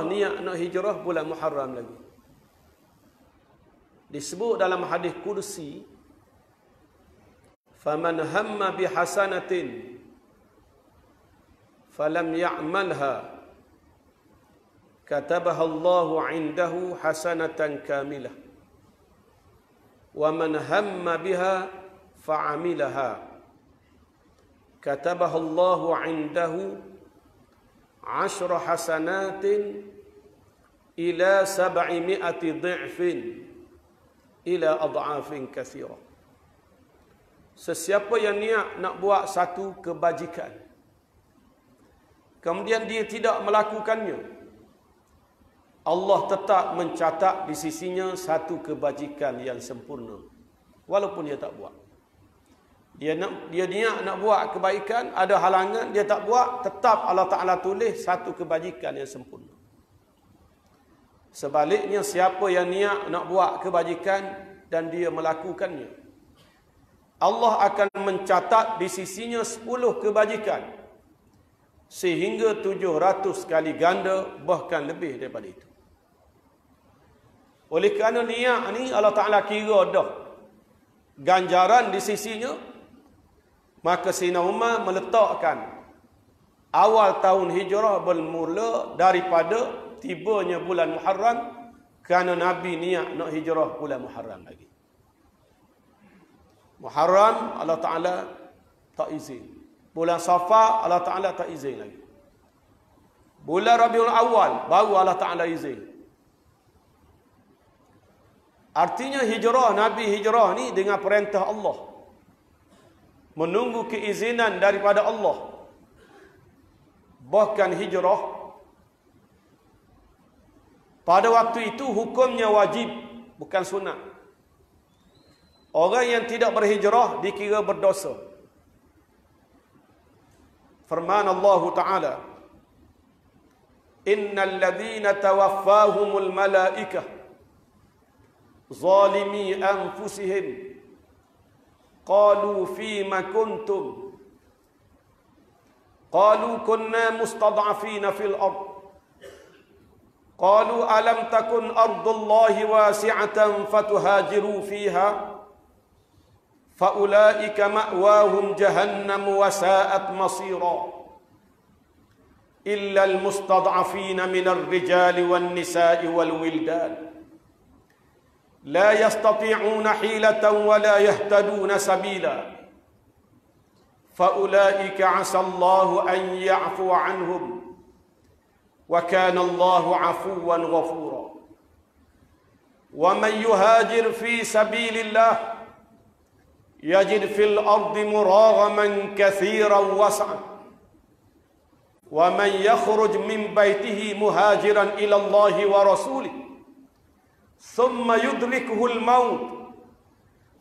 Allah niat nak hijrah bulan Muharram lagi. Disebut dalam hadis kursi, "Faman hamma bihasanatin falam ya'malha katabaha Allahu 'indahu hasanatan kamilah." ومن هم بها فعملها كتبها الله عنده عشر حسنات إلى سبعمائة ضعف إلى أضعاف كثيرة Sesiapa yang niat nak buat satu kebajikan Kemudian dia tidak melakukannya Allah tetap mencatat di sisinya satu kebajikan yang sempurna Walaupun dia tak buat dia nak dia niat nak buat kebaikan ada halangan dia tak buat tetap Allah Taala tulis satu kebajikan yang sempurna sebaliknya siapa yang niat nak buat kebajikan dan dia melakukannya Allah akan mencatat di sisinya 10 kebajikan sehingga 700 kali ganda bahkan lebih daripada itu oleh kerana niat ni Allah Taala kira dah ganjaran di sisinya Maka Sina Umar meletakkan awal tahun hijrah bermula daripada tibanya bulan Muharram kerana Nabi niat nak hijrah bulan Muharram lagi. Muharram Allah Ta'ala tak izin. Bulan Safa Allah Ta'ala tak izin lagi. Bulan Rabiul Awal baru Allah Ta'ala izin. Artinya hijrah, Nabi hijrah ni dengan perintah Allah menunggu keizinan daripada Allah bahkan hijrah pada waktu itu hukumnya wajib bukan sunat orang yang tidak berhijrah dikira berdosa firman Allah taala innal ladzina tawaffahumul malaikah zalimi anfusihim قالوا فيما كنتم قالوا كنا مستضعفين في الأرض قالوا ألم تكن أرض الله واسعة فتهاجروا فيها فأولئك مأواهم جهنم وساءت مصيرا إلا المستضعفين من الرجال والنساء والولدان لا يستطيعون حيلة ولا يهتدون سبيلا فأولئك عسى الله أن يعفو عنهم وكان الله عفوا غفورا ومن يهاجر في سبيل الله يجد في الأرض مراغما كثيرا وسعا ومن يخرج من بيته مهاجرا إلى الله ورسوله al-maut, الموت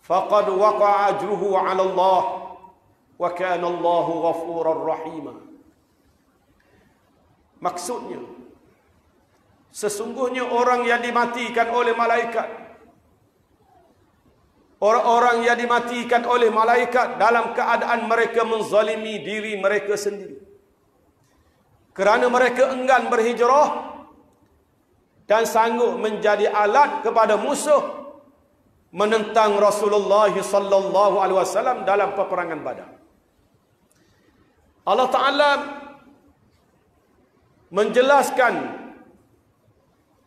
فقد وقع اجره على الله وكان الله غفورا رحيما maksudnya sesungguhnya orang yang dimatikan oleh malaikat orang-orang yang dimatikan oleh malaikat dalam keadaan mereka menzalimi diri mereka sendiri kerana mereka enggan berhijrah dan sanggup menjadi alat kepada musuh menentang Rasulullah sallallahu alaihi wasallam dalam peperangan Badar. Allah Taala menjelaskan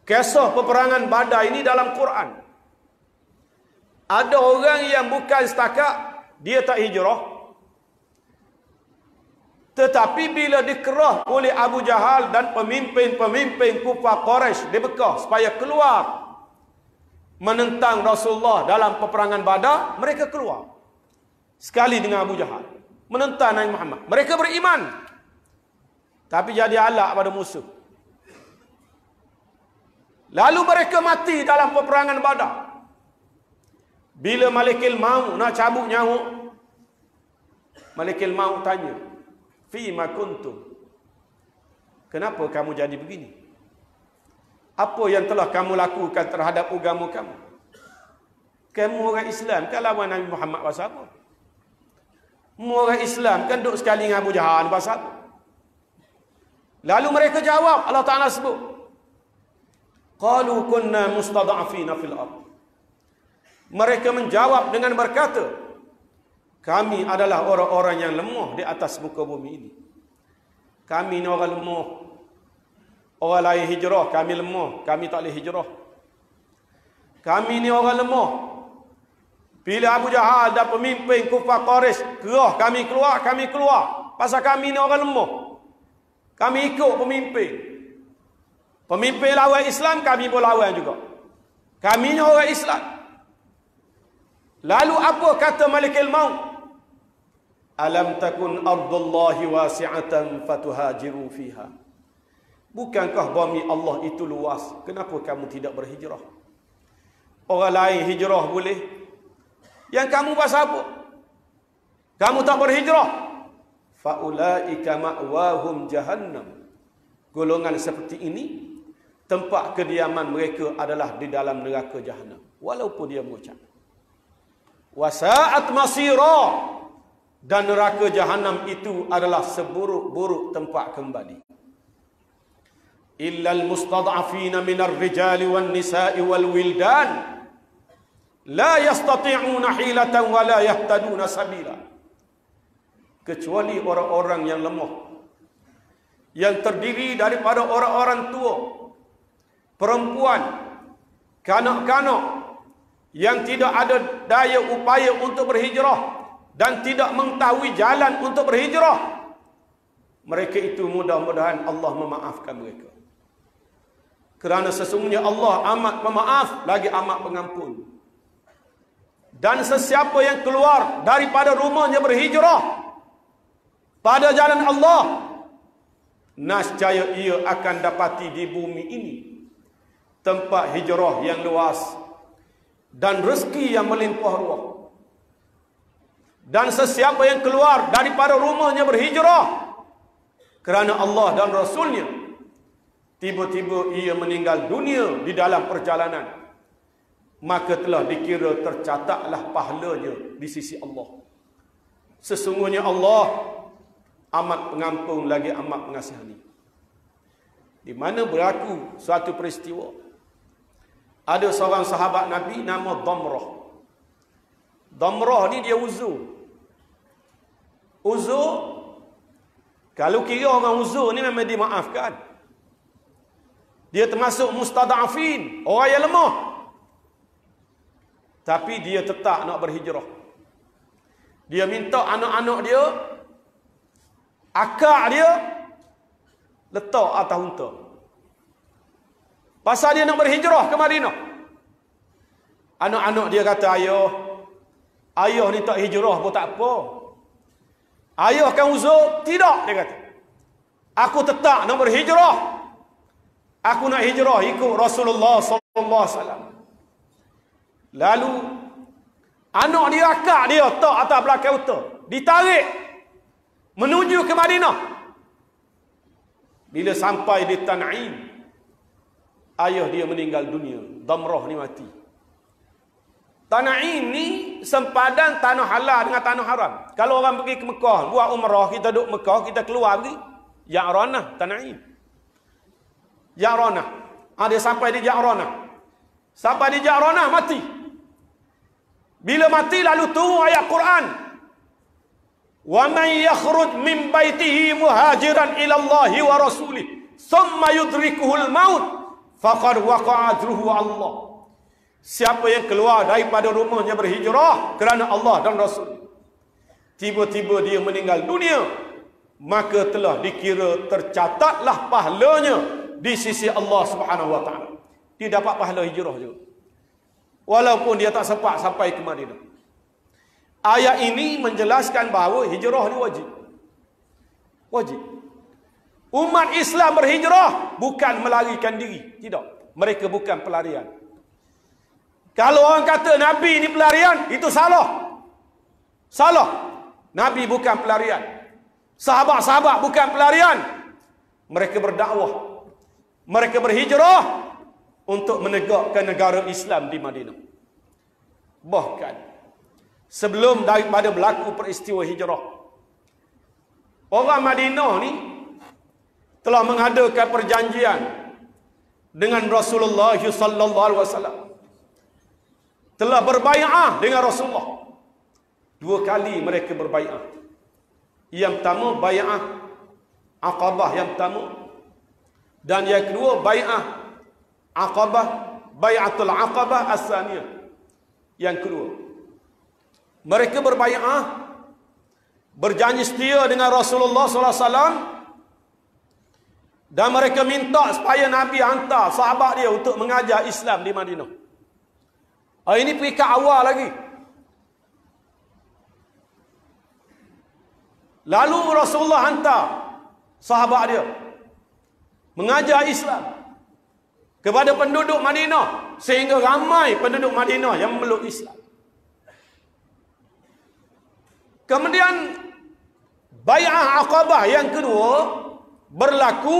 kisah peperangan Badar ini dalam Quran. Ada orang yang bukan setakat dia tak hijrah, tetapi bila dikerah oleh Abu Jahal dan pemimpin-pemimpin kufar Quraisy di Mekah supaya keluar menentang Rasulullah dalam peperangan Badar, mereka keluar sekali dengan Abu Jahal menentang Nabi Muhammad. Mereka beriman. Tapi jadi alat pada musuh. Lalu mereka mati dalam peperangan Badar. Bila Malikil Maut nak cabut nyawa, Malikil Maut tanya, fi ma kuntum kenapa kamu jadi begini apa yang telah kamu lakukan terhadap agama kamu kamu orang Islam kan lawan Nabi Muhammad pasal apa kamu orang Islam kan duduk sekali dengan Abu Jahal pasal apa lalu mereka jawab Allah Ta'ala sebut qalu kunna mustada'afina fil ardh mereka menjawab dengan berkata kami adalah orang-orang yang lemah di atas muka bumi ini. Kami ni orang lemah. Orang lain hijrah, kami lemah. Kami tak boleh hijrah. Kami ni orang lemah. Bila Abu Jahal dan pemimpin Kufar Quraisy kerah kami keluar, kami keluar. Pasal kami ni orang lemah. Kami ikut pemimpin. Pemimpin lawan Islam, kami pun lawan juga. Kami ni orang Islam. Lalu apa kata Malikil Maut? alam takun ardullahi wasi'atan fatuhajiru fiha bukankah bumi Allah itu luas kenapa kamu tidak berhijrah orang lain hijrah boleh yang kamu pasal apa kamu tak berhijrah faulaika ma'wahum jahannam golongan seperti ini tempat kediaman mereka adalah di dalam neraka jahannam walaupun dia mengucap wasa'at masirah dan neraka jahanam itu adalah seburuk-buruk tempat kembali illal mustad'afina minar rijali wan nisa'i wal wildan la yastati'una hilatan wa la yahtaduna sabila kecuali orang-orang yang lemah yang terdiri daripada orang-orang tua perempuan kanak-kanak yang tidak ada daya upaya untuk berhijrah dan tidak mengetahui jalan untuk berhijrah mereka itu mudah-mudahan Allah memaafkan mereka kerana sesungguhnya Allah amat memaaf lagi amat pengampun dan sesiapa yang keluar daripada rumahnya berhijrah pada jalan Allah nascaya ia akan dapati di bumi ini tempat hijrah yang luas dan rezeki yang melimpah ruah dan sesiapa yang keluar daripada rumahnya berhijrah kerana Allah dan Rasulnya tiba-tiba ia meninggal dunia di dalam perjalanan maka telah dikira tercatatlah pahalanya di sisi Allah sesungguhnya Allah amat pengampun lagi amat mengasihani di mana berlaku suatu peristiwa ada seorang sahabat Nabi nama Damrah Damrah ni dia uzur Uzur kalau kira orang uzur ni memang dimaafkan. Dia termasuk mustadafin, orang yang lemah. Tapi dia tetap nak berhijrah. Dia minta anak-anak dia akak dia letak atas unta. Pasal dia nak berhijrah ke Madinah. Anak-anak dia kata, "Ayah, ayah ni tak hijrah pun tak apa." Ayah akan uzur? Tidak, dia kata. Aku tetap nak berhijrah. Aku nak hijrah ikut Rasulullah sallallahu alaihi Lalu anak dia akak dia tak atas belakang unta, ditarik menuju ke Madinah. Bila sampai di Tan'im, ayah dia meninggal dunia. Damrah ni mati. Tanah ini sempadan tanah halal dengan tanah haram. Kalau orang pergi ke Mekah, buat umrah, kita duduk Mekah, kita keluar pergi. Ya'rana, tanah ini. Ya'rana. Ha, ah, dia sampai di Ya'rana. Sampai di Ya'rana, mati. Bila mati, lalu turun ayat Quran. Wa man yakhruj min baitihi muhajiran ila Allah wa rasulih, thumma yudrikuhul maut, faqad waqa'a Allah. Siapa yang keluar daripada rumahnya berhijrah kerana Allah dan Rasul. Tiba-tiba dia meninggal dunia. Maka telah dikira tercatatlah pahalanya di sisi Allah Subhanahu SWT. Dia dapat pahala hijrah juga. Walaupun dia tak sempat sampai ke Madinah. Ayat ini menjelaskan bahawa hijrah ni wajib. Wajib. Umat Islam berhijrah bukan melarikan diri. Tidak. Mereka bukan pelarian. Kalau orang kata Nabi ni pelarian, itu salah. Salah. Nabi bukan pelarian. Sahabat-sahabat bukan pelarian. Mereka berdakwah. Mereka berhijrah untuk menegakkan negara Islam di Madinah. Bahkan sebelum daripada berlaku peristiwa hijrah. Orang Madinah ni telah mengadakan perjanjian dengan Rasulullah SAW telah berbaiat dengan Rasulullah. Dua kali mereka berbaiat. Yang pertama baiat Aqabah yang pertama dan yang kedua baiat Aqabah bayatul Aqabah as-Saniya. Yang kedua. Mereka berbaiat berjanji setia dengan Rasulullah sallallahu alaihi wasallam dan mereka minta supaya Nabi hantar sahabat dia untuk mengajar Islam di Madinah. Oh, ini peringkat awal lagi. Lalu Rasulullah hantar sahabat dia mengajar Islam kepada penduduk Madinah sehingga ramai penduduk Madinah yang memeluk Islam. Kemudian Bay'ah Aqabah yang kedua berlaku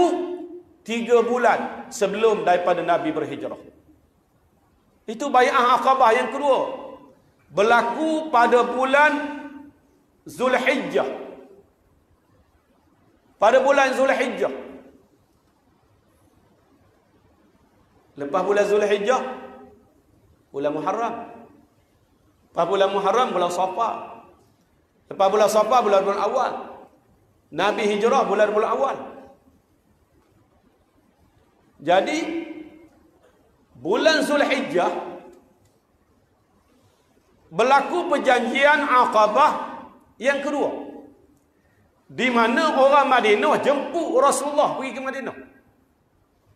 tiga bulan sebelum daripada Nabi berhijrah. Itu bayi'ah akabah yang kedua. Berlaku pada bulan Zulhijjah. Pada bulan Zulhijjah. Lepas bulan Zulhijjah, bulan Muharram. Lepas bulan Muharram, bulan Safa. Lepas bulan Safa, bulan bulan awal. Nabi hijrah bulan bulan awal. Jadi, bulan Zulhijjah berlaku perjanjian Aqabah yang kedua di mana orang Madinah jemput Rasulullah pergi ke Madinah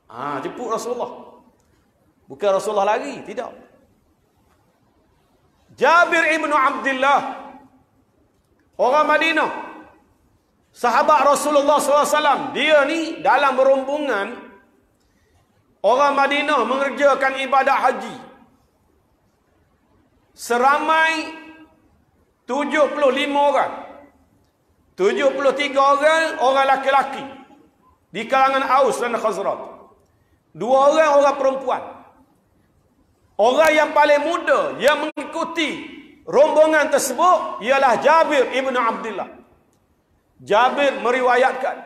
ha, jemput Rasulullah bukan Rasulullah lagi, tidak Jabir Ibn Abdullah orang Madinah sahabat Rasulullah SAW dia ni dalam berombongan. Orang Madinah mengerjakan ibadat haji. Seramai 75 orang. 73 orang orang laki-laki di kalangan Aus dan Khazraj. Dua orang orang perempuan. Orang yang paling muda yang mengikuti rombongan tersebut ialah Jabir ibnu Abdullah. Jabir meriwayatkan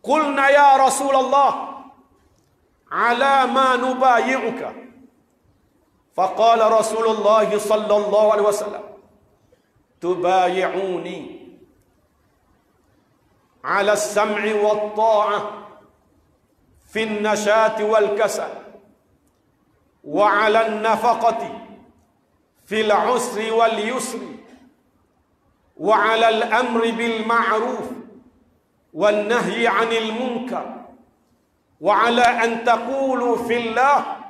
Qulna ya Rasulullah على ما نبايعك فقال رسول الله صلى الله عليه وسلم تبايعوني على السمع والطاعة في النشاة والكسل وعلى النفقة في العسر واليسر وعلى الأمر بالمعروف والنهي عن المنكر wa ala an taqulu fillah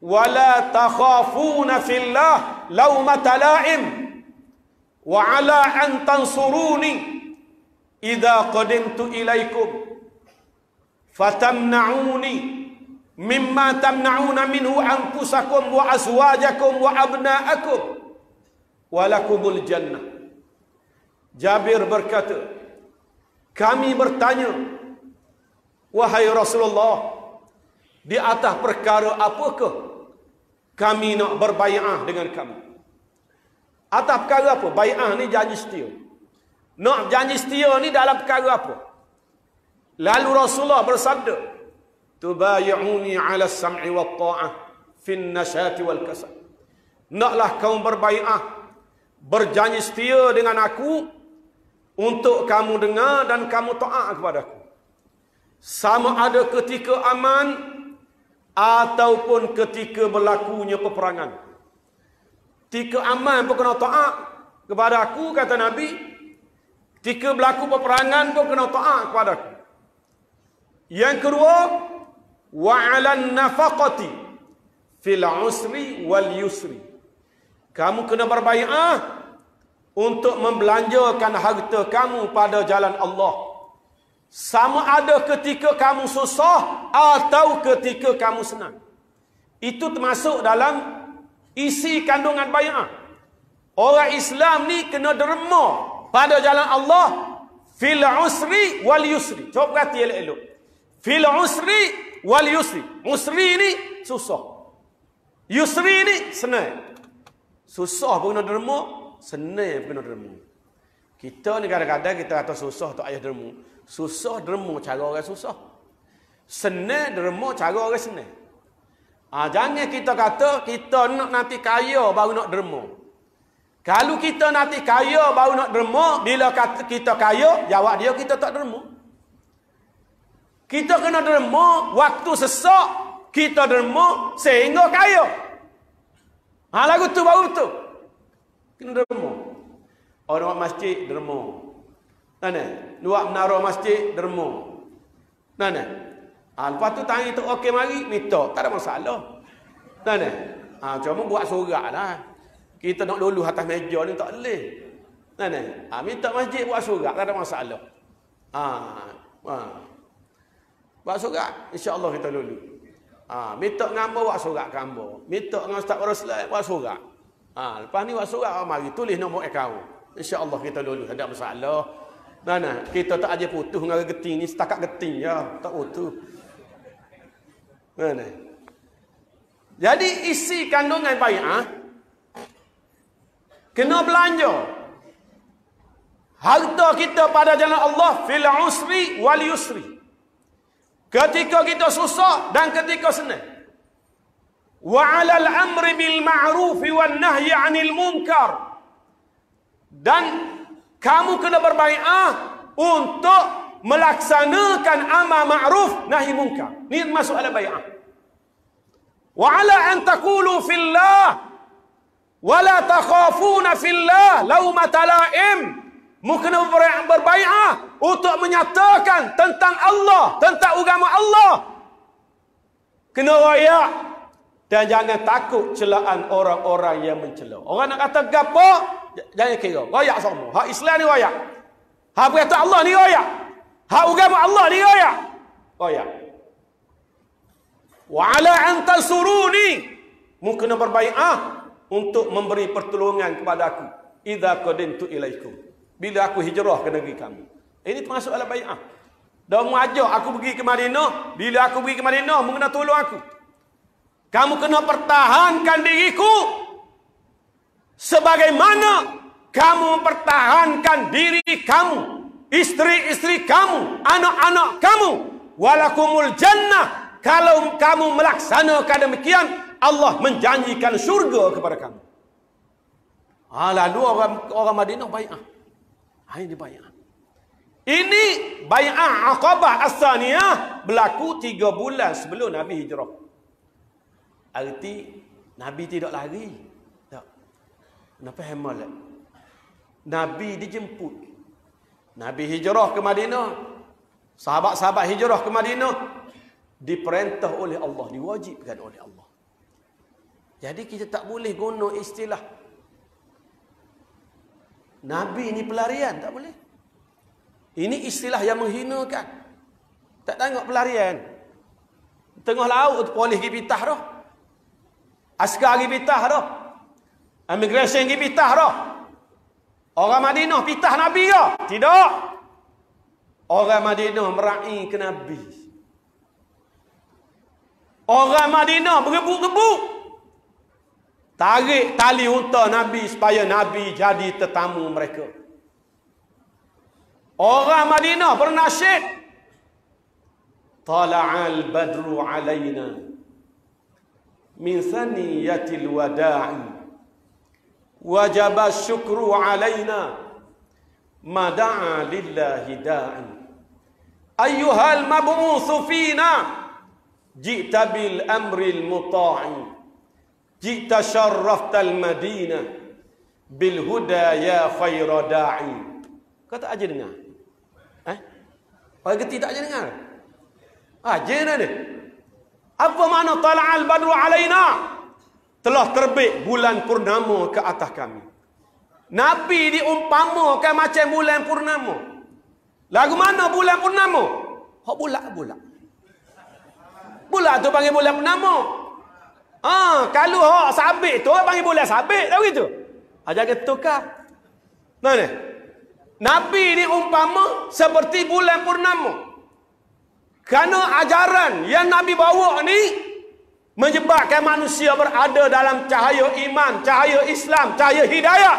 wa la takhafuna fillah lawmata la'im wa ala an tansuruni idza qadimtu ilaikum fatamna'uni mimma tamna'una minhu anfusakum wa azwajakum wa abna'akum wa lakumul jannah Jabir berkata kami bertanya Wahai Rasulullah Di atas perkara apakah Kami nak berbaikah dengan kamu Atas perkara apa? Baikah ni janji setia Nak janji setia ni dalam perkara apa? Lalu Rasulullah bersabda Tubayi'uni ala sam'i wa ta'ah Fin nasyati wal kasar Naklah kamu berbaikah Berjanji setia dengan aku Untuk kamu dengar dan kamu ta'ah kepada aku sama ada ketika aman ataupun ketika berlakunya peperangan ketika aman pun kena taat kepada aku kata nabi ketika berlaku peperangan pun kena taat kepada aku yang kedua wa 'alan fil usri wal yusri kamu kena berbaiat untuk membelanjakan harta kamu pada jalan Allah sama ada ketika kamu susah atau ketika kamu senang. Itu termasuk dalam isi kandungan bayi'ah. Orang Islam ni kena derma pada jalan Allah. Fil usri wal yusri. Coba perhati elok-elok. Fil usri wal yusri. Usri ni susah. Yusri ni senang. Susah pun kena derma. Senang pun kena derma. Kita ni kadang-kadang kita kata susah tak ayah derma. Susah derma cara orang susah. Senang derma cara orang senang. Ha, jangan kita kata kita nak nanti kaya baru nak derma. Kalau kita nanti kaya baru nak derma, bila kata kita kaya, jawab dia kita tak derma. Kita kena derma waktu sesak, kita derma sehingga kaya. Ha, lagu tu baru betul. Kena derma. Orang masjid derma. Tak kan? luar menara masjid dermo, Nah, nah. Ha, lepas tu tangi tu okey mari, minta. Tak ada masalah. Nah, nah. Ha, cuma buat surat lah. Kita nak lulu atas meja ni tak boleh. Nah, nah. Ha, ah, minta masjid buat surat, tak ada masalah. Ha, ha. Buat surat, insyaAllah kita lulu, Ha, minta ngambo buat surat ke ambo. Minta dengan Ustaz Rasulullah buat surat. Ha, lepas ni buat surat, oh, mari tulis nombor ekau. InsyaAllah kita lulu, tak ada masalah. Nah, nah, kita tak aja putus dengan geting ni, setakat geting ya, tak utuh. Mana? Jadi isi kandungan bayi ah. Kena belanja. Harta kita pada jalan Allah fil usri wal yusri. Ketika kita susah dan ketika senang. Wa 'alal amri bil ma'ruf wal nahyi 'anil munkar. Dan kamu kena berbaiat ah, untuk melaksanakan amar ma'ruf nahi munkar. Ini masuk dalam bai'ah. Wa ala an taqulu fillah wa la takhafuna fillah law matala'im. Mukna berbaiat ah, untuk menyatakan tentang Allah, tentang agama Allah. Kena raya dan jangan takut celaan orang-orang yang mencela. Orang nak kata gapo? jangan kira royak semua hak Islam ni royak hak perintah Allah ni royak hak agama Allah ni royak royak wa ala an tansuruni mungkin berbaiat ah, untuk memberi pertolongan kepada aku idza qadintu ilaikum bila aku hijrah ke negeri kamu ini termasuk dalam baiat ah. dan mengajak aku pergi ke Madinah bila aku pergi ke Madinah mengena tolong aku kamu kena pertahankan diriku sebagaimana kamu mempertahankan diri kamu, istri-istri kamu, anak-anak kamu, walakumul jannah. Kalau kamu melaksanakan demikian, Allah menjanjikan syurga kepada kamu. Ah, lalu orang, orang Madinah bayi'ah. Ah, ini bayi'ah. Ini bayi'ah akabah asaniyah berlaku tiga bulan sebelum Nabi hijrah. Arti Nabi tidak lari. Kenapa hemalat? Eh? Nabi dijemput. Nabi hijrah ke Madinah. Sahabat-sahabat hijrah ke Madinah. Diperintah oleh Allah. Diwajibkan oleh Allah. Jadi kita tak boleh guna istilah. Nabi ini pelarian. Tak boleh. Ini istilah yang menghinakan. Tak tengok pelarian. Tengah laut polis pergi pitah dah. Askar pergi pitah dah. Immigration pergi pitah dah. Orang Madinah pitah Nabi ke? Tidak. Orang Madinah merai ke Nabi. Orang Madinah bergebuk-gebuk. Tarik tali unta Nabi supaya Nabi jadi tetamu mereka. Orang Madinah bernasyid. Tala'al badru 'alayna min saniyatil wada'in. وجب الشكر علينا ما دعا لله داع أيها المبعوث فينا جئت بالأمر المطاع جئت شرفت المدينة بالهدى يا خير داعي kau tak ajar dengar eh orang geti tak ajar dengar ajar ah, ni apa makna badru alaina telah terbit bulan purnama ke atas kami. Nabi diumpamakan macam bulan purnama. Lagu mana bulan purnama? Hak bulat-bulat. Bulat tu panggil bulan purnama. Ha, kalau hak sabit tu panggil bulan sabit tahu gitu. Ha jangan tukar. Nah ni. Nabi ni umpama seperti bulan purnama. Kerana ajaran yang Nabi bawa ni menyebabkan manusia berada dalam cahaya iman, cahaya Islam, cahaya hidayah.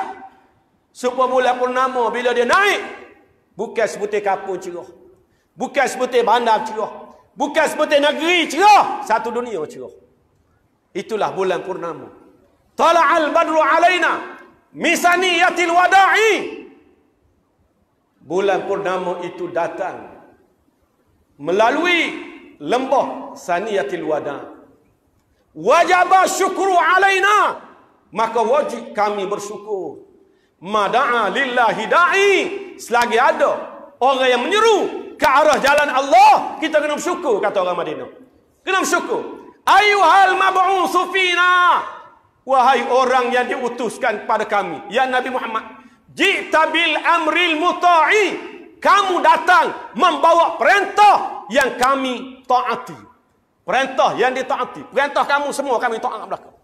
supaya Supermula purnama bila dia naik, bukan sebutir kapur cerah. Bukan sebutir bandar cerah. Bukan sebutir negeri cerah. Satu dunia cerah. Itulah bulan purnama. Tala'al badru alaina misaniyatil wada'i. Bulan purnama itu datang melalui lembah saniyatil wada'i wajaba syukru alaina maka wajib kami bersyukur mada'a lillahi da'i selagi ada orang yang menyeru ke arah jalan Allah kita kena bersyukur kata orang Madinah kena bersyukur ayuhal mab'usu fina wahai orang yang diutuskan kepada kami ya Nabi Muhammad ji'ta amril muta'i kamu datang membawa perintah yang kami taati Perintah yang ditaati. Perintah kamu semua kami taat belaka.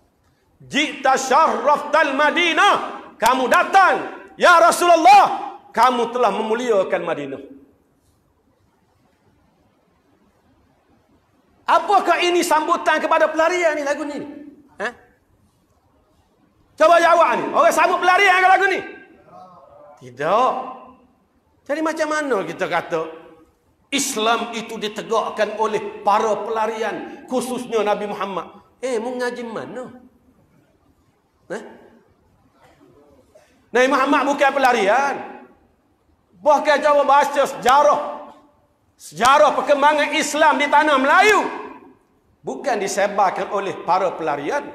Jita syarraftal Madinah. Kamu datang. Ya Rasulullah. Kamu telah memuliakan Madinah. Apakah ini sambutan kepada pelarian ni lagu ni? Ha? Cuba jawab ni. Orang sambut pelarian ke lagu ni? Tidak. Jadi macam mana kita kata Islam itu ditegakkan oleh para pelarian khususnya Nabi Muhammad. Eh, mengaji mana? Nah, eh? Nabi Muhammad bukan pelarian. Bahkan jawa baca sejarah. Sejarah perkembangan Islam di tanah Melayu. Bukan disebarkan oleh para pelarian.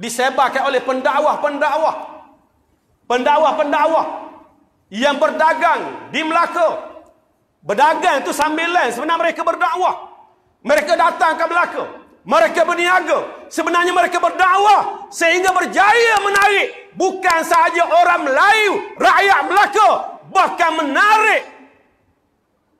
Disebarkan oleh pendakwah-pendakwah. Pendakwah-pendakwah yang berdagang di Melaka. Berdagang tu sambilan sebenarnya mereka berdakwah. Mereka datang ke Melaka. Mereka berniaga. Sebenarnya mereka berdakwah sehingga berjaya menarik bukan sahaja orang Melayu, rakyat Melaka bahkan menarik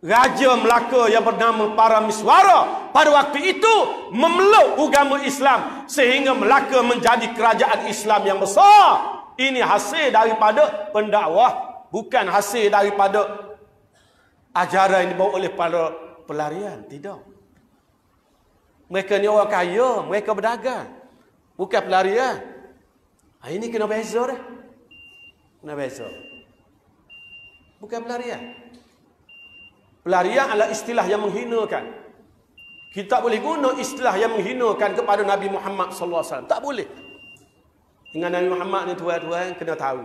Raja Melaka yang bernama Paramiswara pada waktu itu memeluk agama Islam sehingga Melaka menjadi kerajaan Islam yang besar. Ini hasil daripada pendakwah bukan hasil daripada ajaran ini dibawa oleh para pelarian. Tidak. Mereka ni orang kaya. Mereka berdagang. Bukan pelarian. Ah, ini kena beza dah. Kena beza. Bukan pelarian. Pelarian adalah istilah yang menghinakan. Kita boleh guna istilah yang menghinakan kepada Nabi Muhammad SAW. Tak boleh. Dengan Nabi Muhammad ni tuan-tuan kena tahu.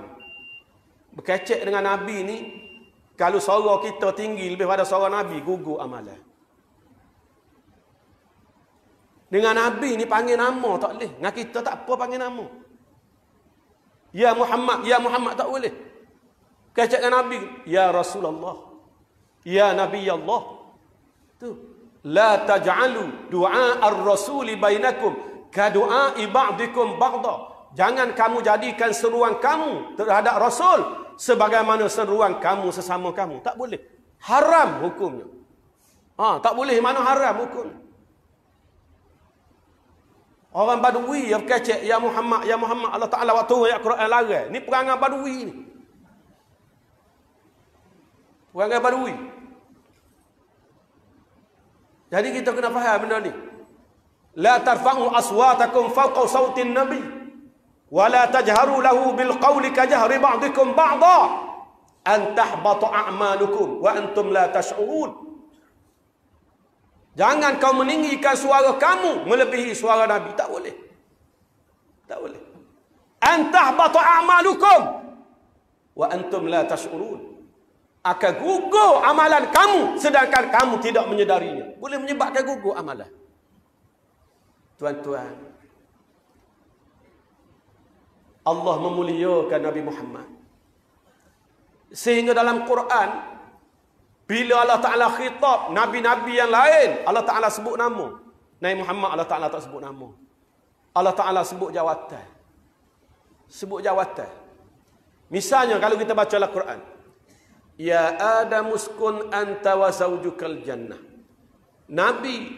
Berkecek dengan Nabi ni kalau sorok kita tinggi lebih pada sorok Nabi, gugur amalan. Dengan Nabi ni panggil nama tak boleh. Dengan kita tak apa panggil nama. Ya Muhammad, Ya Muhammad tak boleh. Kacak dengan Nabi. Ya Rasulullah. Ya Nabi Allah. Tu. La taj'alu du'a ar-rasuli bainakum ka du'a ibadikum ba'da. Jangan kamu jadikan seruan kamu terhadap Rasul sebagaimana seruan kamu sesama kamu. Tak boleh. Haram hukumnya. Ha, tak boleh mana haram hukum. Orang Badui yang kecek, Ya Muhammad, Ya Muhammad, Allah Ta'ala waktu ayat Quran lari. ni perangai Badui ni. Perangai Badui. Jadi kita kena faham benda ni. La tarfa'u aswatakum fawqa sautin nabi wala tajharu lahu bil qawli kajahri ba'dikum ba'da an tahbata a'malukum wa antum la tash'urun Jangan kau meninggikan suara kamu melebihi suara Nabi tak boleh. Tak boleh. Antah batu amalukum wa antum la tashurun. Akan gugur amalan kamu sedangkan kamu tidak menyedarinya. Boleh menyebabkan gugur amalan. Tuan-tuan, Allah memuliakan Nabi Muhammad. Sehingga dalam Quran bila Allah Taala khitab nabi-nabi yang lain, Allah Taala sebut nama. Nabi Muhammad Allah Taala tak sebut nama. Allah Taala sebut jawatan. Sebut jawatan. Misalnya kalau kita baca Al-Quran. Ya Adam uskun anta wa zawjukal jannah. Nabi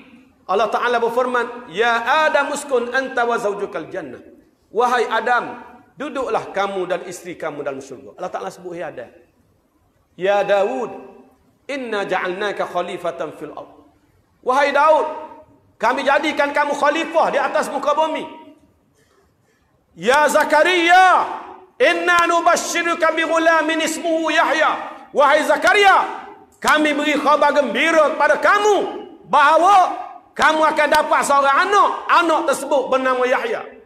Allah Taala berfirman, "Ya Adam uskun anta wa zawjukal jannah." Wahai Adam, Duduklah kamu dan isteri kamu dalam syurga. Allah Ta'ala sebut ia ya, ada. Ya Dawud, inna ja'alnaka khalifatan fil ard. Wahai Dawud, kami jadikan kamu khalifah di atas muka bumi. Ya Zakaria, inna nubashiruka bi ghulamin ismuhu Yahya. Wahai Zakaria, kami beri khabar gembira kepada kamu bahawa kamu akan dapat seorang anak. Anak tersebut bernama Yahya.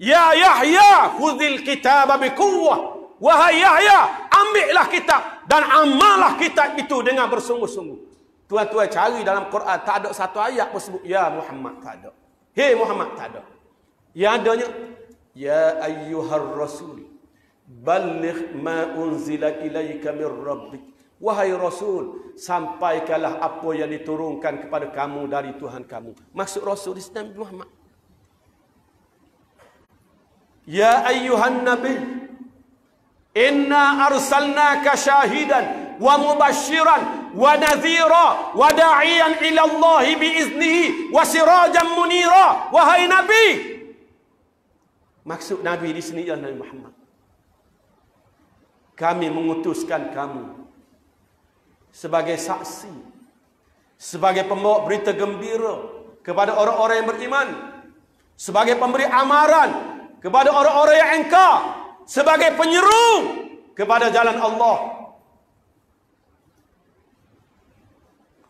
Ya Yahya, ya. khudhil kitab bi quwwah. Wahai Yahya, ya. ambillah kitab dan amalah kitab itu dengan bersungguh-sungguh. Tua-tua cari dalam Quran tak ada satu ayat pun sebut ya Muhammad tak ada. Hei Muhammad tak ada. Ya adanya ya ayyuhar rasul balligh ma unzila ilaika mir rabbik. Wahai Rasul, sampaikanlah apa yang diturunkan kepada kamu dari Tuhan kamu. Maksud Rasul di Nabi Muhammad. Ya ayyuhan nabi Inna arsalnaka syahidan Wa mubashiran Wa nazira Wa da'iyan ilallahi biiznihi Wa sirajan munira Wahai nabi Maksud nabi di sini ya Nabi Muhammad Kami mengutuskan kamu Sebagai saksi Sebagai pembawa berita gembira Kepada orang-orang yang beriman Sebagai pemberi amaran kepada orang-orang yang engkau sebagai penyeru kepada jalan Allah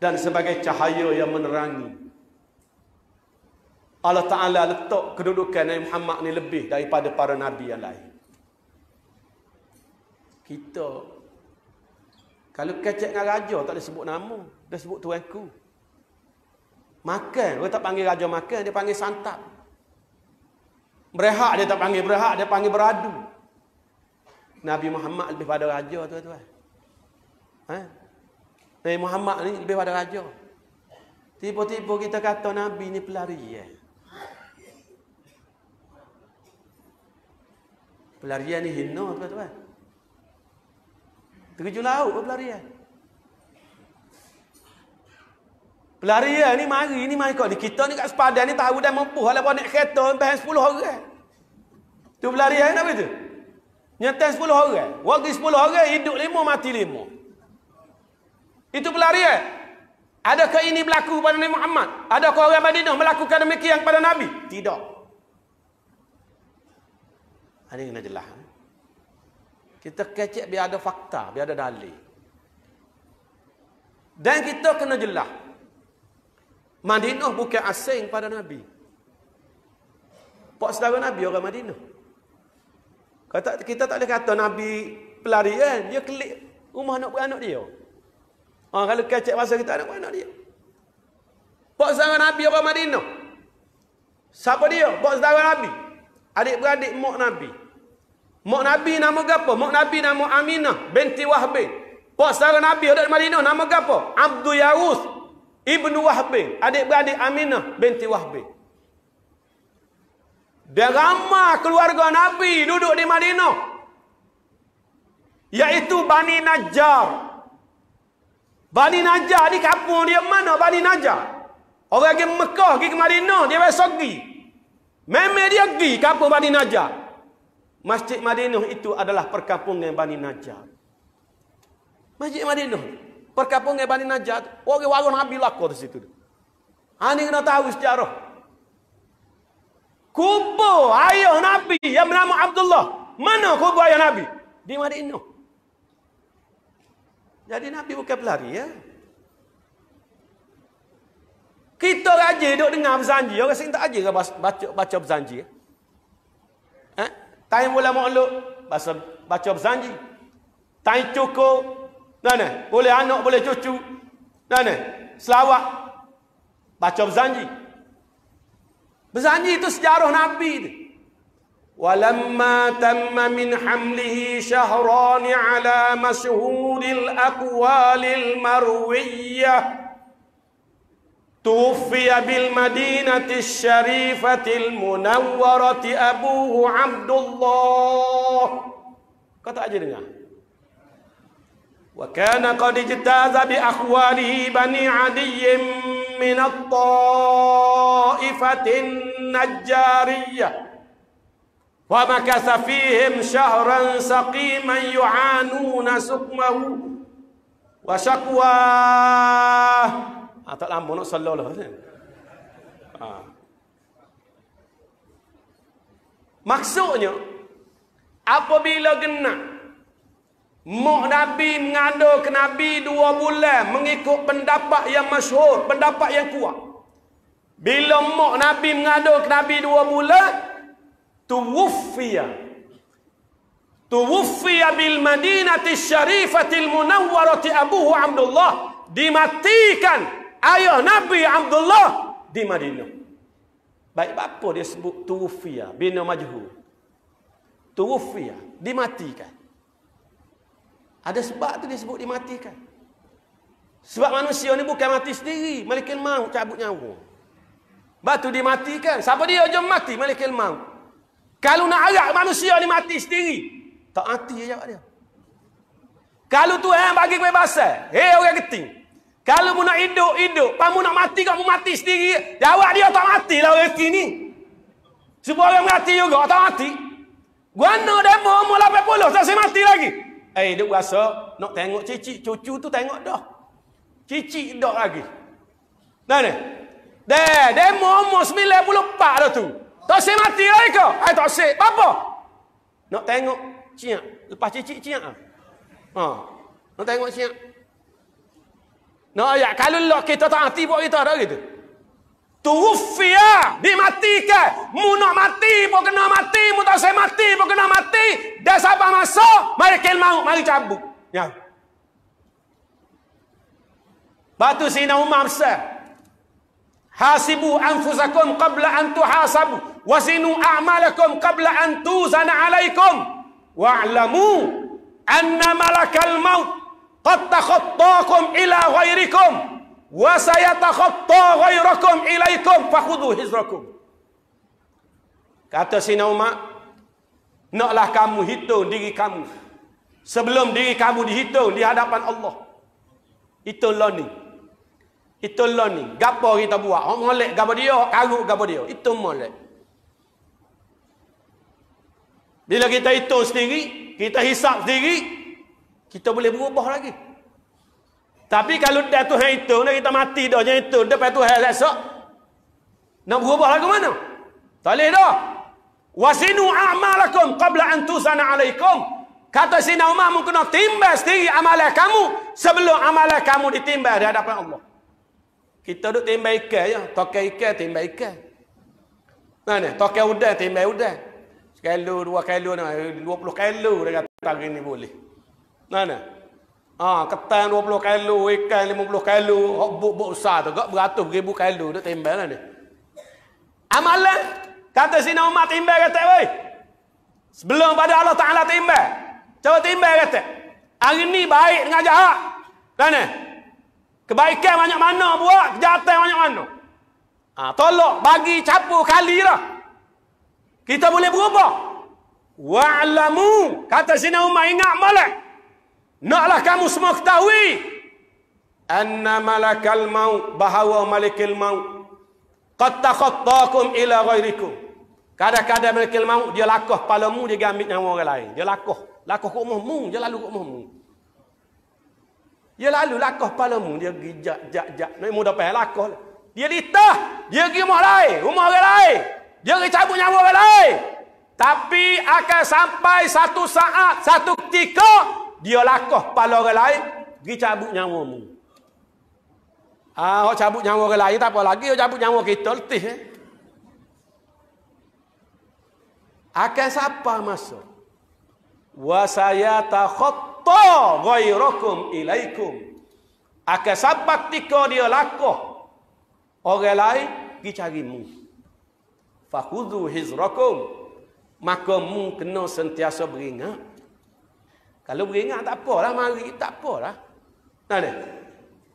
dan sebagai cahaya yang menerangi Allah Ta'ala letak kedudukan Nabi Muhammad ni lebih daripada para Nabi yang lain kita kalau kecek dengan raja tak ada sebut nama dia sebut tuanku makan, dia tak panggil raja makan dia panggil santap Berehak dia tak panggil berehak, dia panggil beradu. Nabi Muhammad lebih pada raja tuan-tuan. Ha? Nabi Muhammad ni lebih pada raja. Tiba-tiba kita kata Nabi ni pelari eh. Pelarian ni hina tuan-tuan. Terjun laut ke pelarian? Eh? Pelarian ya, ni mari ni mai kau ni. Kita ni kat sepadan ni tahu dah mampu. Kalau buat naik kereta sampai 10 orang. Eh. Tu pelarian ya, apa tu? Nyata 10 orang. Eh? Waktu 10 orang hidup 5 mati 5. Itu pelarian. Ya? Adakah ini berlaku pada Nabi Muhammad? Adakah orang Madinah melakukan demikian kepada Nabi? Tidak. Ini ha, kena jelas. Eh. Kita kecek biar ada fakta, biar ada dalil. Dan kita kena jelas. Madinah bukan asing pada Nabi. Pak saudara Nabi orang Madinah. Kata kita tak ada kata Nabi pelari kan? Dia kelik rumah anak beranak dia. Ha, kalau kacak masa kita anak beranak dia. Pak saudara Nabi orang Madinah. Siapa dia? Pak saudara Nabi. Adik-beradik mak Nabi. Mak Nabi nama apa? Mak Nabi nama Aminah binti Wahbi. Pak saudara Nabi ada di Madinah nama apa? Abdul Yarus Ibnu Wahbin, adik-beradik Aminah binti Wahbin. Dia ramah keluarga Nabi duduk di Madinah. Iaitu Bani Najjar. Bani Najjar ni kampung dia mana Bani Najjar? Orang pergi Mekah, pergi ke Madinah, dia biasa pergi. Memang dia pergi kampung Bani Najjar. Masjid Madinah itu adalah perkampungan Bani Najjar. Masjid Madinah perkampungan Bani Najat, orang warung Nabi lakor di situ. Ani ha, kena tahu sejarah. Kubur ayah Nabi yang bernama Abdullah. Mana kubu ayah Nabi? Di Madinah. Jadi Nabi bukan pelari ya. Kita raja duduk dengar berzanji. Orang sini tak raja baca, baca berzanji. Ya? Eh? Time bulan makhluk, baca, baca berzanji. Time cukup, Nane, boleh anak, boleh cucu. Nane, selawat. Baca berzanji. Berzanji itu sejarah Nabi itu. Walamma tamma min hamlihi syahran ala mashhudil aqwalil marwiyah توفي بالمدينة الشريفة المنورة أبوه عبد الله dengar وكان قد اجتاز بأخواله بني عدي من الطائفة النجارية ومكث فيهم شهرا سقيما يعانون سقمه وشكواه أتلا آه، منو صلى له عليه Maksudnya آه. آه. apabila genap Mak Nabi mengada ke Nabi dua bulan mengikut pendapat yang masyhur, pendapat yang kuat. Bila mak Nabi mengada ke Nabi dua bulan, tuwufiya. Tuwufiya bil madinati syarifati al munawwarati abuhu Abdullah. Dimatikan ayah Nabi Abdullah di Madinah. Baik apa dia sebut tuwufiya bin majhul. Tuwufiya dimatikan. Ada sebab tu dia sebut dia Sebab manusia ni bukan mati sendiri. Malikil maut cabut nyawa. Batu dimatikan. Siapa dia? Jom mati malikil maut. Kalau nak arak manusia ni mati sendiri. Tak hati dia jawab dia. Kalau tu yang bagi kebebasan. Hei orang keting. Kalau mu nak hidup, hidup. Kalau mu nak mati, kau mati sendiri. Jawab dia tak mati lah orang keting ni. Sebab orang mati juga tak mati. Guana demo mula 80 tak saya mati lagi. Eh, dia rasa nak tengok cicit cucu tu tengok dah. Cicit dah lagi. Dah ni? Dah, sembilan puluh empat dah tu. Tak sik mati lah ikut. Eh, tak sik. Apa? Nak tengok cik. Lepas cicit cik. Lah. Ha. Nak tengok cik. Nak no, ayat. Kalau lah kita tak hati buat kita dah gitu. Tuwufia lah. dimatikan. Mu nak mati pun kena mati. Mu tak sik mati pun kena mati. Dah sabar masuk, mari kel maut, mari cabut. Ya. Batu Sina Umar besar. Hasibu anfusakum qabla an tuhasabu wazinu a'malakum qabla an tuzana alaikum wa'lamu anna malakal maut qad takhattakum ila ghairikum wa sayatakhatta ghairakum ilaikum fakhudhu hizrakum. Kata Sina Umar, Naklah kamu hitung diri kamu. Sebelum diri kamu dihitung di hadapan Allah. Itu learning. Itu learning. Gapo kita buat? Hok molek gapo dia, hok karuk gapo dia. Itu molek. Bila kita hitung sendiri, kita hisap sendiri, kita boleh berubah lagi. Tapi kalau dah Tuhan hitung, kita mati dah, jangan hitung. Dah Tuhan esok, nak berubah lagi mana? Tak boleh dah wasinu a'malakum qabla an tusana alaikum kata sina umar mungkin nak timbang sendiri amalan kamu sebelum amalan kamu ditimbang di hadapan Allah kita duk timbang ikan ya tokai ikan timbang ikan mana tokai udang timbang udang sekali dua kilo ni 20 kilo dia kata hari ni boleh mana Ah, ha, ketan 20 kilo, ikan 50 kilo, hok buk besar tu, gak beratus ribu kilo duk timbang ni. Amalan Kata Sina Umar timbal kata, "Wei. Sebelum pada Allah Taala timbal. Coba timbal kata. Hari ni baik dengan jahat. Dan Kebaikan banyak mana buat, kejahatan banyak mana. Ha, tolong bagi capu kali lah. Kita boleh berubah. Wa'lamu, kata Sina Umar, ingat malak. Naklah kamu semua ketahui. Anna malakal maut, bahawa malikil maut qad takhattakum ila ghairikum kadang-kadang mereka mau dia lakah palamu dia gambit nama orang lain dia lakah lakah kat rumahmu dia lalu kat rumahmu dia lalu lakah palamu dia pergi jak jak jak nak mudah payah lakah dia litah dia pergi rumah lain rumah orang lain dia pergi cabut nyawa orang lain tapi akan sampai satu saat satu ketika dia lakah pala orang lain pergi cabut nyawamu mu Ah, hok cabut nyawa orang lain tak apa lagi hok cabut nyawa kita letih eh. Akan siapa masuk? Wa sayata khatta ghairakum ilaikum. Akan siapa ketika dia lakuh orang lain pergi cari mu. Fakhudhu hizrakum. Maka mu kena sentiasa beringat. Kalau beringat tak apalah mari tak apalah. Nah, ni.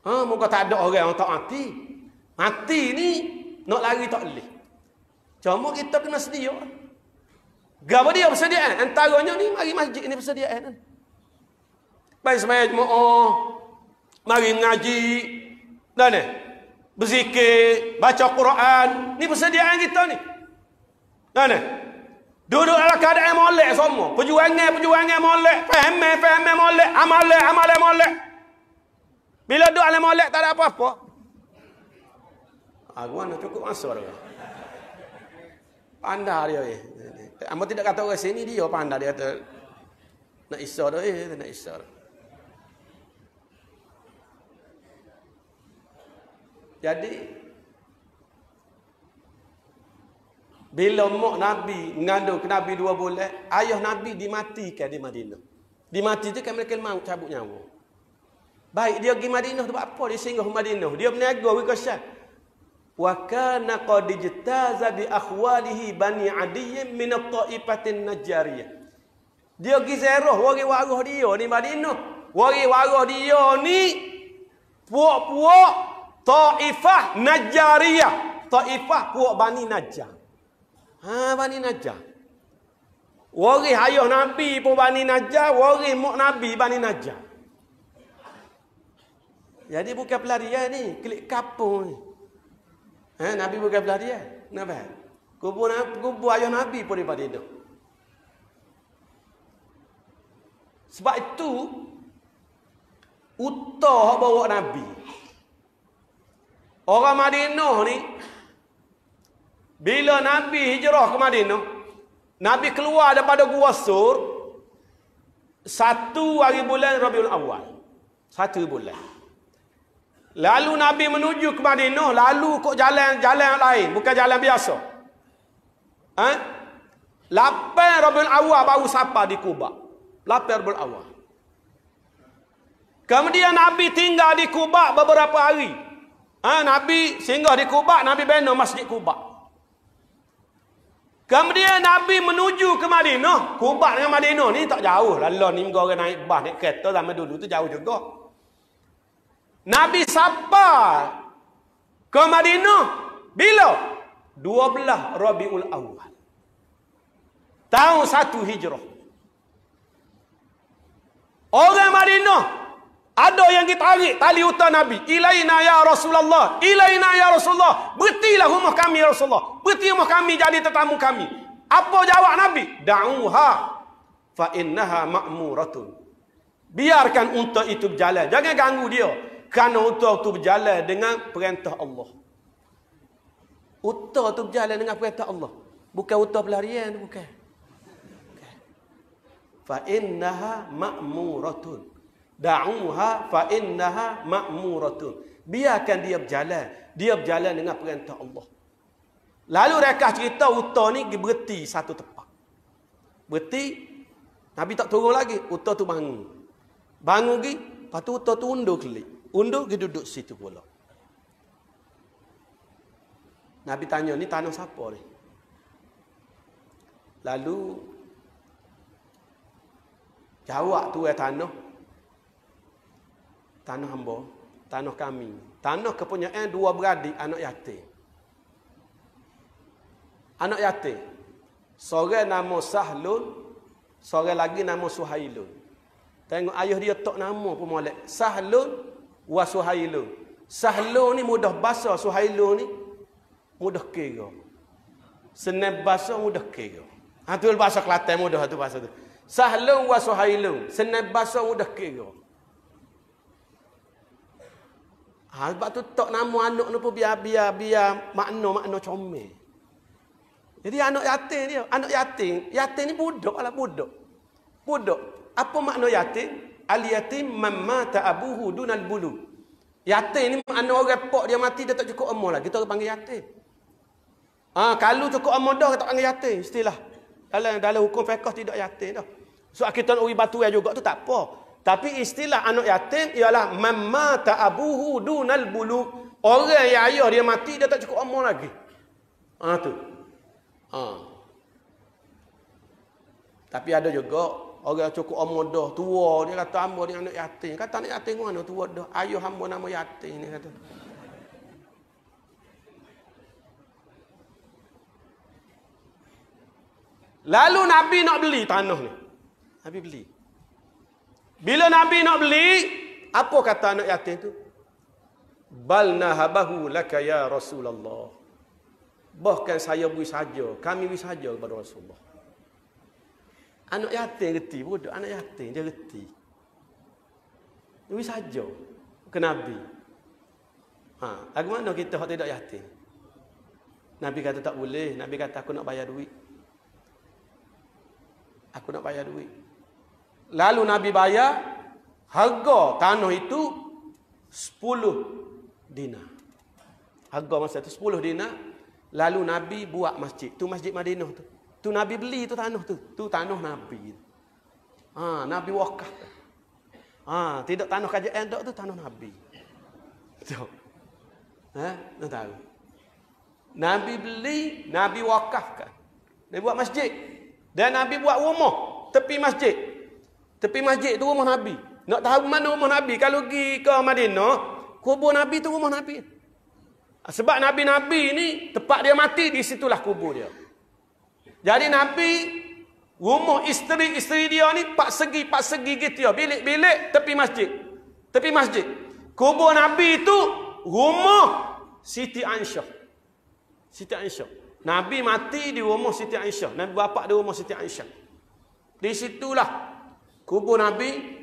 Ha, muka tak ada orang yang tak mati. Mati ni, nak lari tak boleh. Cuma kita kena sedia. Gapa dia persediaan? Antaranya ni, mari masjid ni persediaan. Kan? Baik semaya jemaah. Mari ngaji. Dan ni, berzikir, baca Quran. Ni persediaan kita ni. Dan ni, duduk dalam keadaan molek semua. Perjuangan, perjuangan molek. Fahamai, fahamai molek. Amalai, amalai molek. Bila duduk alam molek tak ada apa-apa. Ah, Aku mana cukup masa dia. Pandah dia. Eh. tidak kata orang sini dia pandah dia kata. Nak isa dia, eh, nak isa dia. Jadi bila mak Nabi ngadu ke Nabi dua bulan, ayah Nabi dimatikan di Madinah. Dimati tu kan mereka mau cabut nyawa. Baik dia pergi Madinah tu sebab apa dia singgah Madinah? Dia berniaga wika syah. Wa kana qad jataza bi akhwalihi bani Adi min at-ta'ifatin Najariyah. Dia pergi zairah orang waruh dia ni Madinah. Orang waruh dia ni puak-puak Taifah Najariyah. Taifah puak Bani Najjar. Ha Bani Najjar. Waris ayah Nabi pun Bani Najjar, waris mak Nabi Bani Najjar. Jadi bukan pelarian ni, klik kapung ni. Ha, Nabi bukan pelarian. Kenapa? Kubur, kubur ayah Nabi pun daripada itu. Sebab itu, utah bawa Nabi. Orang Madinah ni, bila Nabi hijrah ke Madinah, Nabi keluar daripada Gua Sur, satu hari bulan Rabiul Awal. Satu bulan. Lalu Nabi menuju ke Madinah, lalu kok jalan jalan lain, bukan jalan biasa. Ha? Lapan Rabiul Awal baru sapa di Kubah, Lapan Rabiul Awal. Kemudian Nabi tinggal di Kubah beberapa hari. Ha? Nabi singgah di Kubah, Nabi bina masjid Kubah. Kemudian Nabi menuju ke Madinah. Kubah dengan Madinah ni tak jauh. Lalu ni orang naik bas, naik kereta zaman dulu tu jauh juga. Nabi sapa ke Madinah bila? 12 Rabiul Awal. Tahun 1 Hijrah. Orang Madinah ada yang ditarik tali utah Nabi. Ilaina ya Rasulullah. Ilaina ya Rasulullah. Bertilah rumah kami ya Rasulullah. Berti rumah kami jadi tetamu kami. Apa jawab Nabi? Da'uha fa innaha ma'muratun. Biarkan unta itu berjalan. Jangan ganggu dia kerana utah tu berjalan dengan perintah Allah. Utah tu berjalan dengan perintah Allah. Bukan utah pelarian bukan. Fa innaha ma'muratun. Da'uha fa innaha ma'muratun. Biarkan dia berjalan. Dia berjalan dengan perintah Allah. Lalu rekah cerita utah ni berhenti satu tempat. Berhenti. Nabi tak turun lagi. Utah tu bangun. Bangun pergi. Lepas tu utah tu undur kelip. Unduk pergi duduk situ pula. Nabi tanya, ni tanah siapa ni? Lalu, jawab tu eh, tanah. Tanah hamba, tanah kami. Tanah kepunyaan eh, dua beradik, anak yatim. Anak yatim. Sore nama Sahlun, sore lagi nama Suhailun. Tengok ayah dia tak nama pun boleh. Sahlun, wa suhailu sahlu ni mudah bahasa suhailu ni mudah kira senep bahasa mudah kira ha tu bahasa kelantan mudah tu bahasa tu sahlu wa suhailu senep bahasa mudah kira ha sebab tu tok nama anak ni pun biar biar biar makna makna comel jadi anak yatim dia, anak yatim, yatim ni budak lah budak. Budak. Apa makna yatim? al-yatim man mata abuhu dunal bulu. Yatim ni ana orang pak dia mati dia tak cukup umur lah. Kita panggil yatim. Ah ha, kalau cukup umur dah kita panggil yatim istilah. Dalam dalam hukum fiqh tidak yatim dah. So kita nak uri batu yang juga tu tak apa. Tapi istilah anak yatim ialah man mata abuhu dunal bulu. Orang yang ayah dia mati dia tak cukup umur lagi. Ah ha, tu. Ah. Ha. Tapi ada juga orang cukup umur dah tua dia kata hamba dia anak yatim kata anak yatim mana tua dah ayuh hamba nama yatim ni kata lalu nabi nak beli tanah ni nabi beli bila nabi nak beli apa kata anak yatim tu bal nahabahu laka ya rasulullah bahkan saya beri saja kami beri saja kepada rasulullah Anak yatim reti bodoh. Anak yatim dia reti. Ini saja. Ke Nabi. Ha, lagu mana kita hak tidak yatim? Nabi kata tak boleh. Nabi kata aku nak bayar duit. Aku nak bayar duit. Lalu Nabi bayar harga tanah itu 10 dina. Harga masa itu 10 dinar. Lalu Nabi buat masjid. Tu masjid Madinah tu. Tu Nabi beli tu tanah tu. Tu tanah Nabi. Ha, Nabi wakaf. Ha, tidak tanah kajian endok tu tanah Nabi. Tu. Ha, tak tahu. Nabi beli, Nabi wakafkan. Dia buat masjid. Dan Nabi buat rumah tepi masjid. Tepi masjid tu rumah Nabi. Nak tahu mana rumah Nabi? Kalau pergi ke Madinah, kubur Nabi tu rumah Nabi. Ha, sebab Nabi-Nabi ni, tempat dia mati, di situlah kubur dia. Jadi Nabi rumah isteri-isteri dia ni pak segi pak segi gitu ya, bilik-bilik tepi masjid. Tepi masjid. Kubur Nabi itu rumah Siti Aisyah. Siti Aisyah. Nabi mati di rumah Siti Aisyah. Nabi bapak di rumah Siti Aisyah. Di situlah kubur Nabi.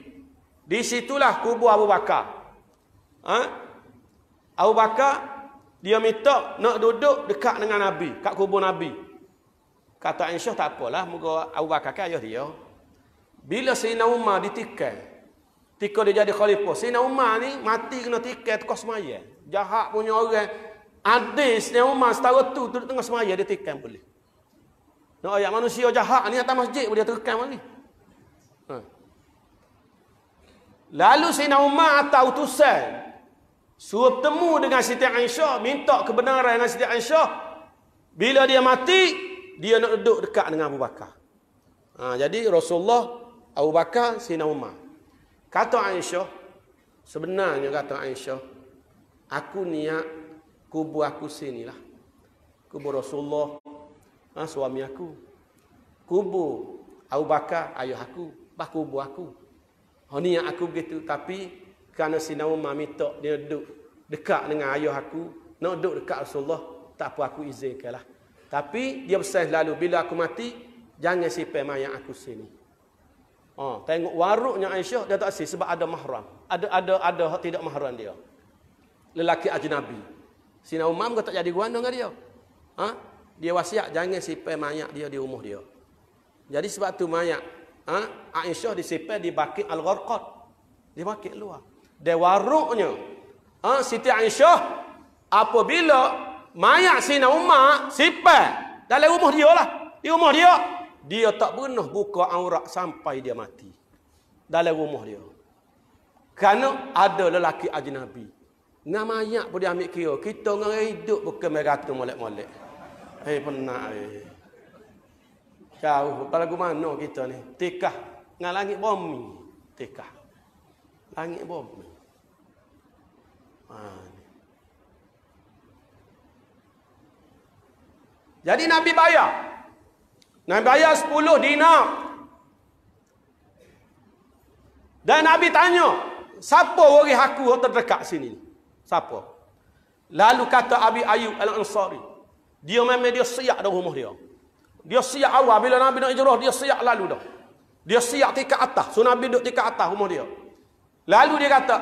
Di situlah kubur Abu Bakar. Ha? Abu Bakar dia minta nak duduk dekat dengan Nabi, kat kubur Nabi. Kata Aisyah tak apalah, muka Abu Bakar kan ayah dia. Bila Sina Umar ditikai, tika dia jadi khalifah, Sina Umar ni mati kena tikai tukar semaya. Jahat punya orang. Adik Sina Umar setara tu, duduk tengah semaya, dia tikai boleh. No, ayat manusia jahat ni atas masjid boleh terkam lagi. Ha. Lalu Sina Umar atas utusan, suruh temu dengan Siti Aisyah, minta kebenaran dengan Siti Aisyah. Bila dia mati, dia nak duduk dekat dengan Abu Bakar. Ha, jadi Rasulullah, Abu Bakar, Sina Umar. Kata Aisyah, sebenarnya kata Aisyah, aku niat kubur aku sini lah. Kubur Rasulullah, ha, suami aku. Kubur Abu Bakar, ayah aku. Bah kubur aku. Oh, niat aku begitu. Tapi, kerana Sina Umar minta dia duduk dekat dengan ayah aku. Nak duduk dekat Rasulullah, tak apa aku izinkan lah. Tapi dia pesan lalu bila aku mati jangan sipe mayat aku sini. Oh, tengok waruknya Aisyah dia tak si sebab ada mahram. Ada ada ada tidak mahram dia. Lelaki ajnabi. Sina Umam kau tak jadi guana dengan dia. Ha? Dia wasiat jangan sipe mayat dia di rumah dia. Jadi sebab tu mayat ha? Aisyah disipe di baki Al-Gharqad. Di baki luar. Dia waruknya. Ha? Siti Aisyah apabila mayat Sina Umar sipa dalam rumah dia lah di rumah dia dia tak pernah buka aurat sampai dia mati dalam rumah dia kerana ada lelaki ajnabi nama mayat pun dia ambil kira kita orang hidup bukan merata molek-molek eh hey, penat eh jauh lagu mana kita ni tikah dengan langit bumi tikah langit bumi Man. Ha. Jadi Nabi bayar. Nabi bayar 10 dinar. Dan Nabi tanya, siapa orang aku yang terdekat sini? Siapa? Lalu kata Abi Ayub Al-Ansari. Dia memang dia siap dah rumah dia. Dia siap awal bila Nabi nak hijrah, dia siap lalu dah. Dia siap tika atas. So Nabi duduk tika atas rumah dia. Lalu dia kata,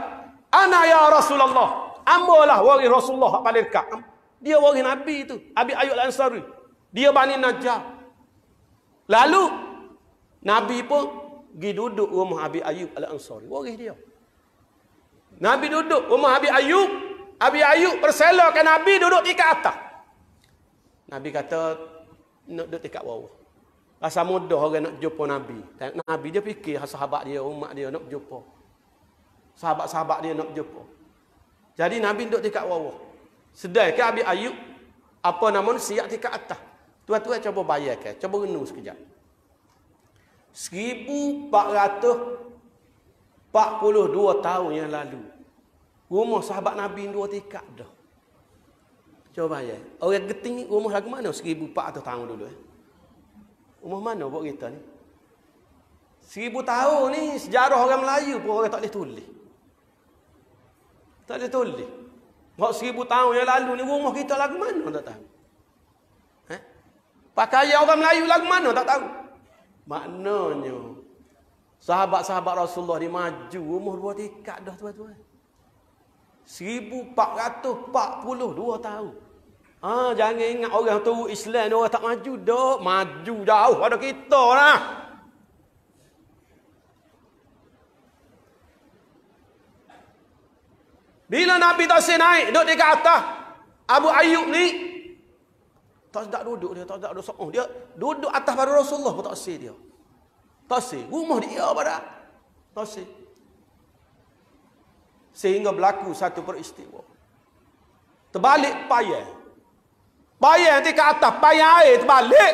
Ana ya Rasulullah. Ambo lah Rasulullah paling dekat. Dia waris Nabi itu. Abi Ayub Al-Ansari. Dia Bani Najjar. Lalu, Nabi pun pergi duduk rumah Abi Ayub Al-Ansari. Waris dia. Nabi duduk rumah Abi Ayub. Abi Ayub perselokan Nabi duduk di atas. Nabi kata, nak duduk dekat bawah. Rasa mudah orang nak jumpa Nabi. Nabi dia fikir ha, sahabat dia, umat dia nak jumpa. Sahabat-sahabat dia nak jumpa. Jadi Nabi duduk dekat bawah. Sedai ke Abi Ayub apa namun siap tika atas. Tuan-tuan cuba bayangkan, cuba renung sekejap. 1442 tahun yang lalu. Rumah sahabat Nabi dua tingkat dah. Cuba bayang. Orang geting ni rumah lagu mana 1400 tahun dulu eh? Rumah mana buat kita ni? 1000 tahun ni sejarah orang Melayu pun orang tak boleh tulis. Tak boleh tulis. Buat seribu tahun yang lalu ni rumah kita lagu mana tak tahu. Eh? Pakaian orang Melayu lagu mana tak tahu. Maknanya sahabat-sahabat Rasulullah ni maju umur dua dekad dah tuan-tuan. 1442 tahun. Ah jangan ingat orang tu Islam ni orang tak maju dah, maju jauh pada kita lah. Bila Nabi Tasir naik, duduk dekat atas. Abu Ayub ni. Tak sedap duduk dia. Tak sedap duduk. Oh, dia duduk atas pada Rasulullah pun Tasir dia. Tasir. Rumah dia pada. Lah Tasir. Sehingga berlaku satu peristiwa. Terbalik payah. Payah nanti ke atas. Payah air terbalik.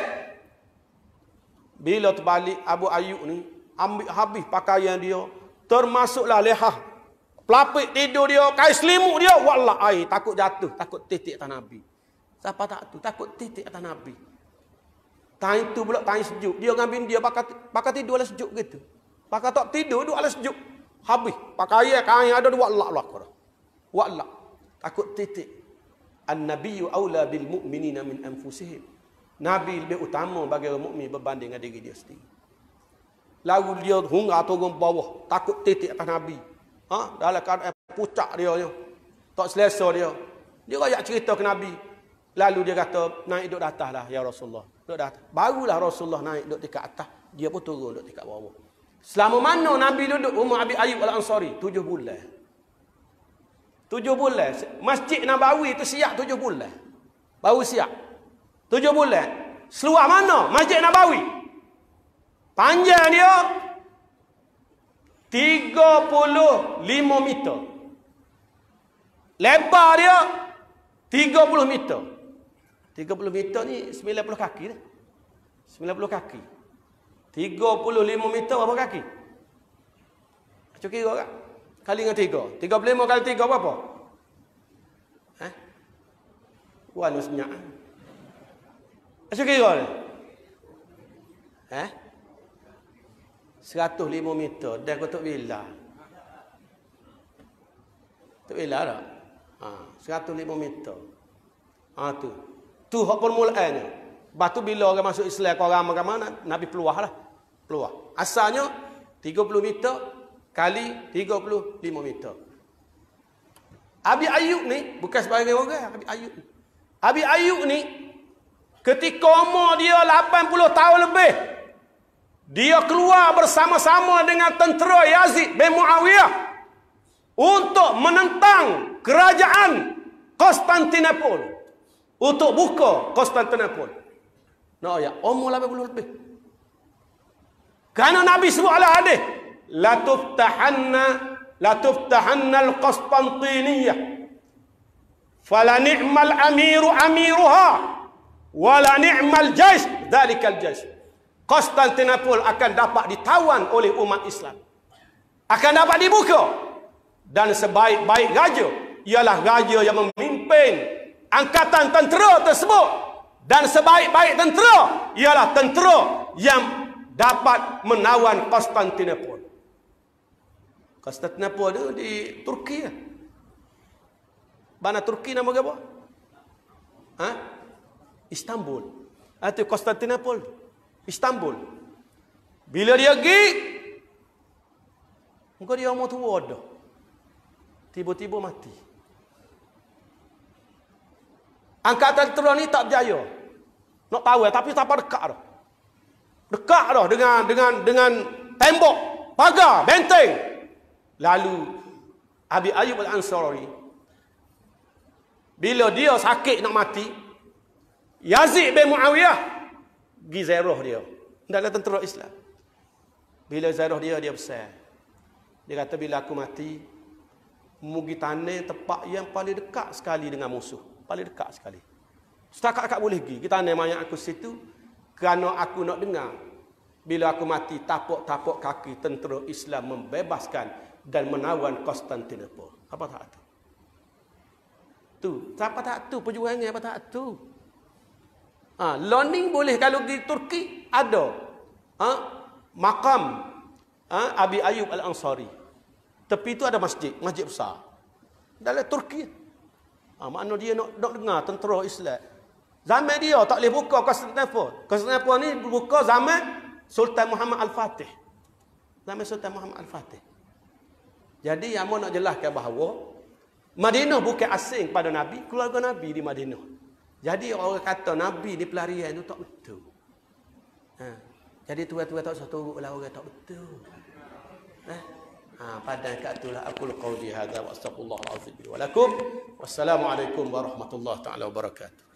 Bila terbalik Abu Ayub ni. Ambil habis pakaian dia. Termasuklah lehah Pelapik tidur dia, kain selimut dia, wallah air, takut jatuh, takut titik atas Nabi. Siapa tak tu? Takut titik atas Nabi. Tain tu pula tain sejuk. Dia ngambil dia pakai pakai tidur alas sejuk gitu. Pakai tak tidur duduk alas sejuk. Habis. Pakai kain ada dua Allah Allah Akbar. Wallah. Takut titik. An-nabiyyu aula bil mu'minina min anfusihim. Nabi lebih utama bagi orang mukmin berbanding dengan diri dia sendiri. Lalu dia hunga atau bawah. Takut titik atas Nabi. Ha? Dalam keadaan eh, pucak dia tu. Tak selesa dia. Dia rakyat cerita ke Nabi. Lalu dia kata, naik duduk atas lah ya Rasulullah. Duduk atas. Barulah Rasulullah naik duduk dekat atas. Dia pun turun duduk dekat bawah. Selama mana Nabi duduk rumah Abi Ayub al-Ansari? Tujuh bulan. Tujuh bulan. Masjid Nabawi tu siap tujuh bulan. Baru siap. Tujuh bulan. Seluar mana? Masjid Nabawi. Panjang dia 35 meter. Lebar dia 30 meter. 30 meter ni 90 kaki dah. 90 kaki. 35 meter berapa kaki? Cukup kira tak? Kali dengan 3. 35 kali 3 berapa? Eh? Wah, lu senyap. Cukup kira ni? Eh? 105 meter dan kotak villa. Tu villa dah. Ha, 105 meter. Ha tu. Tu hak permulaannya. Batu bila orang masuk Islam kau orang macam mana? Nabi peluah lah. Peluah. Asalnya 30 meter kali 35 meter. Abi Ayub ni bukan sebagai orang Abi Ayub. Abi Ayub ni ketika umur dia 80 tahun lebih dia keluar bersama-sama dengan tentera Yazid bin Muawiyah untuk menentang kerajaan Konstantinopel. Untuk buka Konstantinopel. Nak no, ya, umur 80 lebih. Karena Nabi sebut ala hadis, la tuftahanna la tuftahanna al-Qasṭantiniyah. Fala ni'mal amiru amiruha wala ni'mal jaysh dhalika jaysh Konstantinopel akan dapat ditawan oleh umat Islam. Akan dapat dibuka. Dan sebaik-baik raja ialah raja yang memimpin angkatan tentera tersebut dan sebaik-baik tentera ialah tentera yang dapat menawan Konstantinopel. Konstantinopel itu di Turki ya. Mana Turki nama apa? Ha? Istanbul. Itu ah, Konstantinopel. Istanbul. Bila dia pergi, muka dia umur tua dah. Tiba-tiba mati. Angkatan tentera ni tak berjaya. Nak power tapi tak dekat dah. Dekat dah dengan dengan dengan tembok, pagar, benteng. Lalu Abi Ayub Al-Ansari bila dia sakit nak mati, Yazid bin Muawiyah pergi zairah dia. Dalam tentera Islam. Bila zairah dia, dia besar. Dia kata, bila aku mati, mugi tanah tempat yang paling dekat sekali dengan musuh. Paling dekat sekali. Setakat aku boleh pergi. Kita tanah mayat aku situ. Kerana aku nak dengar. Bila aku mati, tapuk-tapuk kaki tentera Islam membebaskan dan menawan Konstantinopel. Apa tak itu? Tu. Siapa tak tu? Perjuangan apa tak tu? Ha, learning boleh kalau di Turki ada. Ha, makam ha, Abi Ayub Al-Ansari. Tepi itu ada masjid, masjid besar. Dalam Turki. Ha, makna dia nak, nak dengar tentera Islam. Zaman dia tak boleh buka Constantinople. Constantinople ni buka zaman Sultan Muhammad Al-Fatih. Zaman Sultan Muhammad Al-Fatih. Jadi yang mau nak jelaskan bahawa Madinah bukan asing pada Nabi, keluarga Nabi di Madinah. Jadi orang kata Nabi ni pelarian tu tak betul. Ha. Jadi tua-tua tak satu lah orang tak betul. Ha. Ha, pada kat tu lah. Aku lukau di hadha wa astagfirullahaladzim. Walakum. Wassalamualaikum warahmatullahi ta'ala wabarakatuh.